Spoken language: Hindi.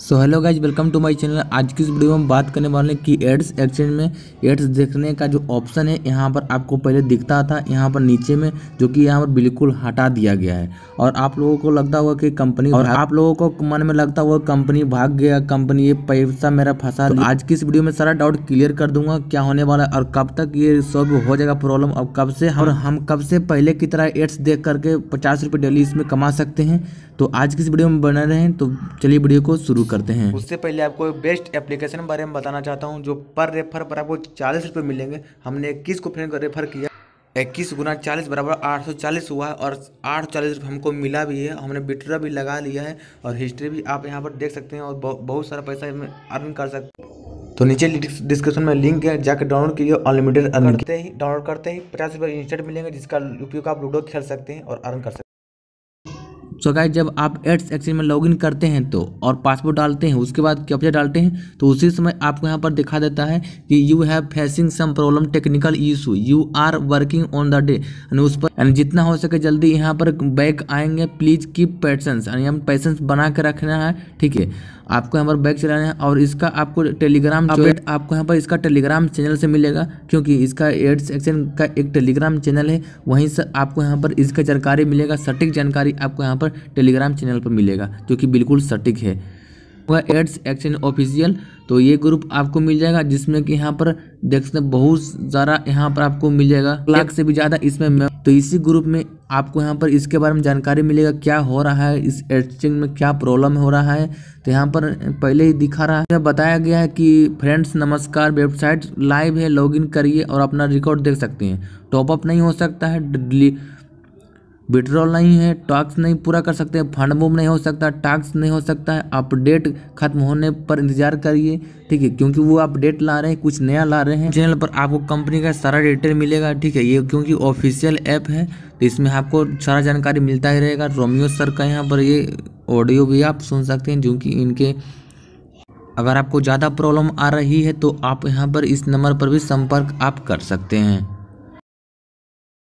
so hello guys welcome to my channel आज की इस वीडियो में बात करने वाले हैं कि एड्स एक्सचेंज में एड्स देखने का जो ऑप्शन है यहाँ पर आपको पहले दिखता था यहाँ पर नीचे में जो कि यहाँ पर बिल्कुल हटा दिया गया है और आप लोगों को लगता होगा कि कंपनी और आप लोगों को मन में लगता हुआ कंपनी भाग गया कंपनी ये पैसा मेरा फंसा तो, तो आज की इस वीडियो में सारा डाउट क्लियर कर दूंगा क्या होने वाला है और कब तक ये सॉल्व हो जाएगा प्रॉब्लम और कब से हम हम कब से पहले की तरह एड्स देख करके पचास रुपये डेली इसमें कमा सकते हैं तो आज की इस वीडियो में बने रहें तो चलिए वीडियो को शुरू शुरू करते हैं उससे पहले आपको बेस्ट एप्लीकेशन के बारे में बताना चाहता हूँ जो पर रेफर पर आपको चालीस रुपये मिलेंगे हमने इक्कीस को फ्रेंड रेफर किया इक्कीस गुना चालीस बराबर आठ सौ चालीस हुआ है और आठ सौ चालीस हमको मिला भी है हमने बिटरा भी लगा लिया है और हिस्ट्री भी आप यहाँ पर देख सकते हैं और बहुत सारा पैसा इसमें अर्न कर सकते हैं तो नीचे डिस्क्रिप्शन में लिंक है जाकर डाउनलोड कीजिए अनलिमिटेड अर्न करते ही डाउनलोड करते ही पचास रुपये इंस्टेंट मिलेंगे जिसका उपयोग आप लूडो खेल सकते हैं और अर्न कर सकते हैं सो गाइज जब आप एड्स एक्सचेंज में लॉगिन करते हैं तो और पासवर्ड डालते हैं उसके बाद कैप्चा डालते हैं तो उसी समय आपको यहाँ पर दिखा देता है कि you have facing some problem technical issue you are working on the day यानी उस पर यानी जितना हो सके जल्दी यहाँ पर बैक आएंगे प्लीज़ कीप पैसेंस यानी हम पैसेंस बना के रखना है ठीक है आपको यहाँ पर बैक चलाना है और इसका आपको टेलीग्राम अपडेट आपको यहाँ पर इसका टेलीग्राम चैनल से मिलेगा क्योंकि इसका एड्स एक्शन का एक टेलीग्राम चैनल है वहीं से आपको यहाँ पर इसका जानकारी मिलेगा सटीक जानकारी आपको यहाँ पर टेलीग्राम चैनल पर मिलेगा जो कि बिल्कुल सटीक है हुआ एड्स एक्शन ऑफिशियल तो ये ग्रुप आपको मिल जाएगा जिसमें कि यहाँ पर देख सकते बहुत ज़्यादा यहाँ पर आपको मिल जाएगा लाख से भी ज़्यादा इसमें तो इसी ग्रुप में आपको यहाँ पर इसके बारे में जानकारी मिलेगा क्या हो रहा है इस एक्सचेंज में क्या प्रॉब्लम हो रहा है तो यहाँ पर पहले ही दिखा रहा है बताया गया है कि फ्रेंड्स नमस्कार वेबसाइट लाइव है लॉगिन करिए और अपना रिकॉर्ड देख सकते हैं टॉपअप नहीं हो सकता है विड्रॉल नहीं है टास्क नहीं पूरा कर सकते फंड मूव नहीं हो सकता टास्क नहीं हो सकता है अपडेट खत्म होने पर इंतजार करिए ठीक है क्योंकि वो अपडेट ला रहे हैं कुछ नया ला रहे हैं चैनल पर आपको कंपनी का सारा डिटेल मिलेगा ठीक है ये क्योंकि ऑफिशियल ऐप है तो इसमें आपको सारा जानकारी मिलता ही रहेगा रोमियो सर का यहाँ पर ये ऑडियो भी आप सुन सकते हैं जो कि इनके अगर आपको ज़्यादा प्रॉब्लम आ रही है तो आप यहाँ पर इस नंबर पर भी संपर्क आप कर सकते हैं